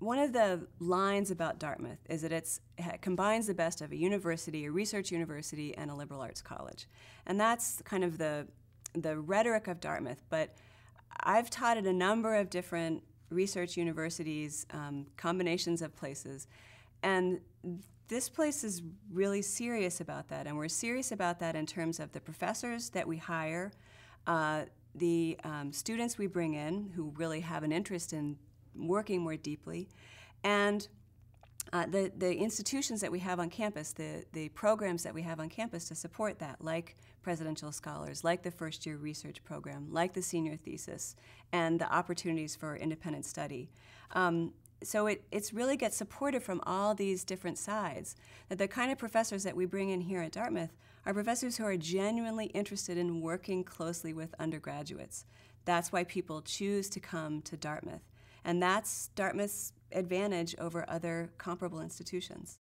one of the lines about Dartmouth is that it combines the best of a university, a research university, and a liberal arts college. And that's kind of the, the rhetoric of Dartmouth. But I've taught at a number of different research universities, um, combinations of places. And this place is really serious about that. And we're serious about that in terms of the professors that we hire, uh, the um, students we bring in who really have an interest in working more deeply. And uh, the, the institutions that we have on campus, the, the programs that we have on campus to support that, like Presidential Scholars, like the first year research program, like the senior thesis, and the opportunities for independent study. Um, so it it's really gets supported from all these different sides. That the kind of professors that we bring in here at Dartmouth are professors who are genuinely interested in working closely with undergraduates. That's why people choose to come to Dartmouth. And that's Dartmouth's advantage over other comparable institutions.